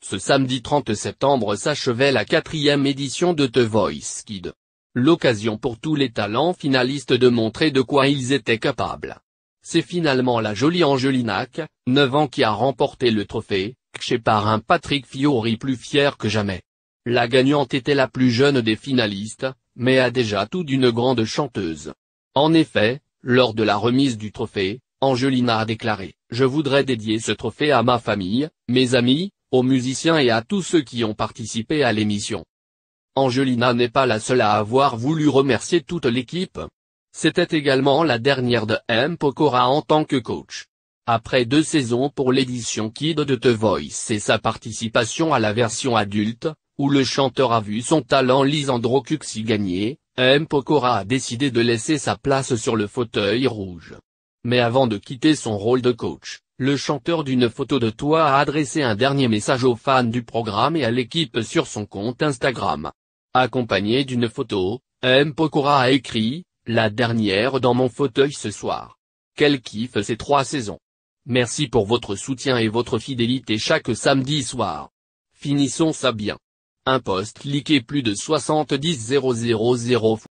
Ce samedi 30 septembre s'achevait la quatrième édition de The Voice Kid. L'occasion pour tous les talents finalistes de montrer de quoi ils étaient capables. C'est finalement la jolie Angelina, 9 ans qui a remporté le trophée, chez par un Patrick Fiori plus fier que jamais. La gagnante était la plus jeune des finalistes, mais a déjà tout d'une grande chanteuse. En effet, lors de la remise du trophée, Angelina a déclaré, je voudrais dédier ce trophée à ma famille, mes amis, aux musiciens et à tous ceux qui ont participé à l'émission. Angelina n'est pas la seule à avoir voulu remercier toute l'équipe. C'était également la dernière de M. Pokora en tant que coach. Après deux saisons pour l'édition Kid de The Voice et sa participation à la version adulte, où le chanteur a vu son talent Lisandro Cuxi gagner, M. Pokora a décidé de laisser sa place sur le fauteuil rouge. Mais avant de quitter son rôle de coach, le chanteur d'une photo de toi a adressé un dernier message aux fans du programme et à l'équipe sur son compte Instagram. Accompagné d'une photo, M. Pokora a écrit, la dernière dans mon fauteuil ce soir. Quel kiff ces trois saisons. Merci pour votre soutien et votre fidélité chaque samedi soir. Finissons ça bien. Un post cliqué plus de 70 000 fois.